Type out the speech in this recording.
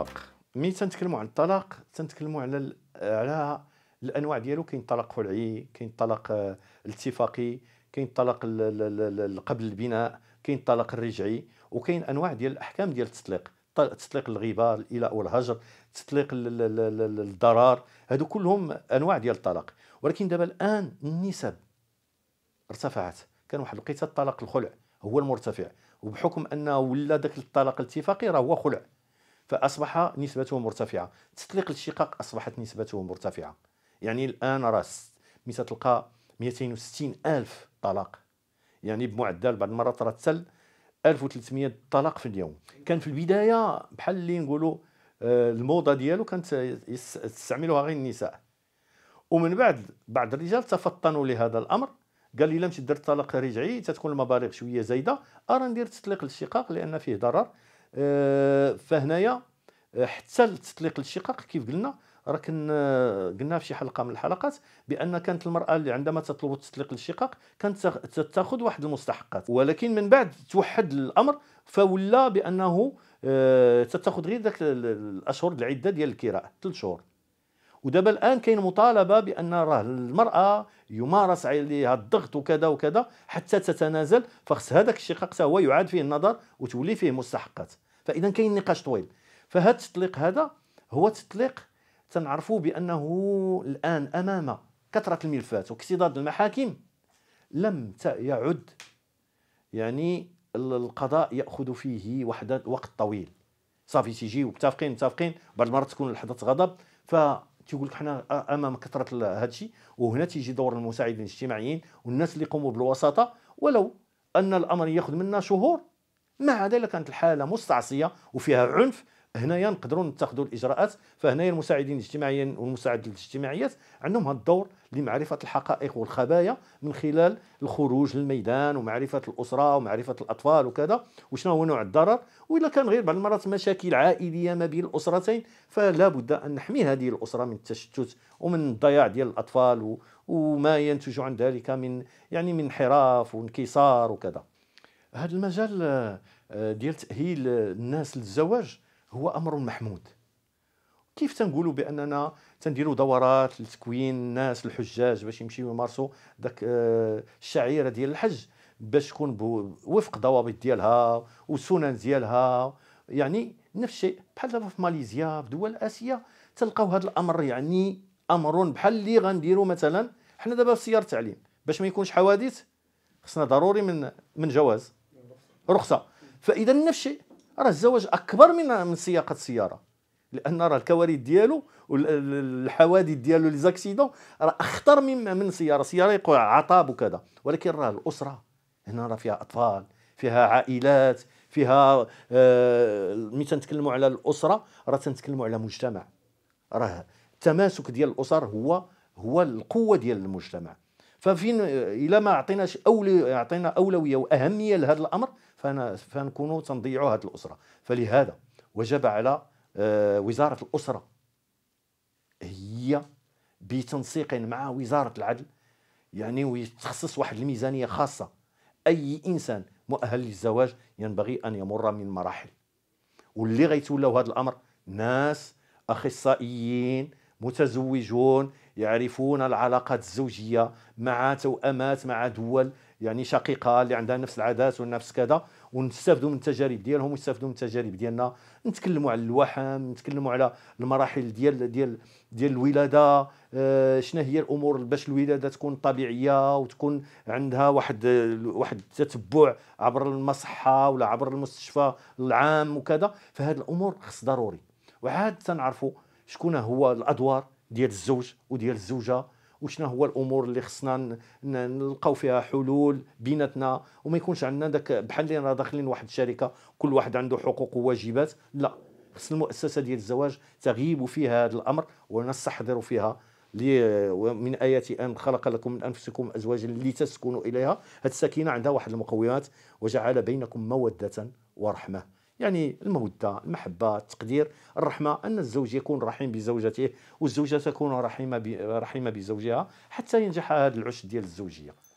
الطلاق ملي تنتكلموا عن الطلاق تنتكلموا على على الانواع ديالو كاين الطلاق فرعي كاين الطلاق آه، الاتفاقي كاين الطلاق قبل البناء كاين الطلاق الرجعي وكاين انواع ديال الاحكام ديال التطليق تطليق الغيبه او والهجر تطليق الضرار هادو كلهم انواع ديال الطلاق ولكن دابا الان النسب ارتفعت كان واحد الوقيته الطلاق الخلع هو المرتفع وبحكم انه ولا داك الطلاق الاتفاقي راه هو خلع فأصبح نسبته مرتفعة تطليق الشقاق أصبحت نسبته مرتفعة يعني الآن راه مثل تلقى 260 ألف طلاق يعني بمعدل بعض المرات راه تسل 1300 طلاق في اليوم كان في البداية بحال اللي نقولوا آه، الموضة ديالو كانت تستعملها غير النساء ومن بعد بعض الرجال تفطنوا لهذا الأمر قال لي الا مشيت درت طلاق رجعي تتكون المبالغ شويه زايده ارى ندير تطليق الشقاق لان فيه ضرر فهنايا حتى لتطليق الشقاق كيف قلنا راه قلنا في شي حلقه من الحلقات بان كانت المراه اللي عندما تطلب تطليق الشقاق كانت تاخذ واحد المستحقات ولكن من بعد توحد الامر فولى بانه آه، تتاخذ غير ذاك الاشهر العده ديال الكراء ثلاث شهور ودابا الان كاين مطالبه بان راه المراه يمارس عليها الضغط وكذا وكذا حتى تتنازل فخص هذاك الشقاق حتى هو يعاد فيه النظر وتولي فيه مستحقات فاذا كاين نقاش طويل فهذا التطليق هذا هو تطليق تنعرفوا بانه الان امام كثره الملفات واكتضاد المحاكم لم يعد يعني القضاء ياخذ فيه وحده وقت طويل صافي تيجي متفقين متفقين بعض المرات تكون لحظه غضب ف تيقول لك حنا امام كثره هذا الشيء وهنا تيجي دور المساعدين الاجتماعيين والناس اللي يقوموا بالوساطه ولو ان الامر ياخذ منا شهور مع ذلك كانت الحاله مستعصيه وفيها عنف هنايا نقدروا نتخذوا الاجراءات فهنايا المساعدين الاجتماعيين والمساعدات الاجتماعيات عندهم هذا الدور لمعرفه الحقائق والخبايا من خلال الخروج للميدان ومعرفه الاسره ومعرفه الاطفال وكذا وشنو هو نوع الضرر والا كان غير بعض المرات مشاكل عائليه ما بين الاسرتين فلا بد ان نحمي هذه الاسره من التشتت ومن الضياع ديال الاطفال وما ينتج عن ذلك من يعني من انحراف وانكسار وكذا هذا المجال آه، ديال تاهيل الناس للزواج هو امر محمود كيف تنقولوا باننا تنديروا دورات لتكوين الناس الحجاج باش يمشيو يمارسوا ذاك آه، الشعيره ديال الحج باش تكون وفق ضوابط ديالها وسنن ديالها يعني نفس الشيء بحال دابا في ماليزيا في دول اسيا تلقاو هذا الامر يعني امر بحال اللي غنديروا مثلا حنا دابا في سيار التعليم باش ما يكونش حوادث خصنا ضروري من من جواز رخصه فاذا نفس الشيء راه الزواج اكبر من من سياقه السياره لان راه الكوارث ديالو والحوادث ديالو لي زاكسيدون راه اخطر من من سياره سياره يقع عطاب وكذا ولكن راه الاسره هنا راه فيها اطفال فيها عائلات فيها آه ملي تنتكلموا على الاسره راه تنتكلموا على مجتمع راه التماسك ديال الاسر هو هو القوه ديال المجتمع ففين الا ما اعطيناش اولي اعطينا اولويه واهميه لهذا الامر فانا فنكونوا تنضيعوا هذه الاسره فلهذا وجب على آه، وزاره الاسره هي بتنسيق مع وزاره العدل يعني ويتخصص واحد الميزانيه خاصه اي انسان مؤهل للزواج ينبغي ان يمر من مراحل واللي غيتولوا هذا الامر ناس اخصائيين متزوجون يعرفون العلاقات الزوجيه مع توامات مع دول يعني شقيقه اللي عندها نفس العادات ونفس كذا ونستافدوا من التجارب ديالهم ونستافدوا من التجارب ديالنا نتكلموا على الوحم نتكلموا على المراحل ديال ديال ديال الولاده آه شنو هي الامور باش الولاده تكون طبيعيه وتكون عندها واحد واحد التتبع عبر المصحه ولا عبر المستشفى العام وكذا فهاد الامور خص ضروري وعاد تنعرفوا شكون هو الادوار ديال الزوج وديال الزوجه وشنا هو الامور اللي خصنا نلقاو فيها حلول بيناتنا وما يكونش عندنا داك بحال اللي راه داخلين واحد الشركه كل واحد عنده حقوق وواجبات لا خص المؤسسه ديال الزواج تغيب فيها هذا الامر ونستحضر فيها من ايات أن خلق لكم من أنفسكم أزواجا لتسكنوا إليها هذه السكينة عندها واحد المقومات وجعل بينكم مودة ورحمة يعني المودة المحبة التقدير الرحمة أن الزوج يكون رحيم بزوجته والزوجة تكون رحيمة رحيمة بزوجها حتى ينجح هذا العش ديال الزوجية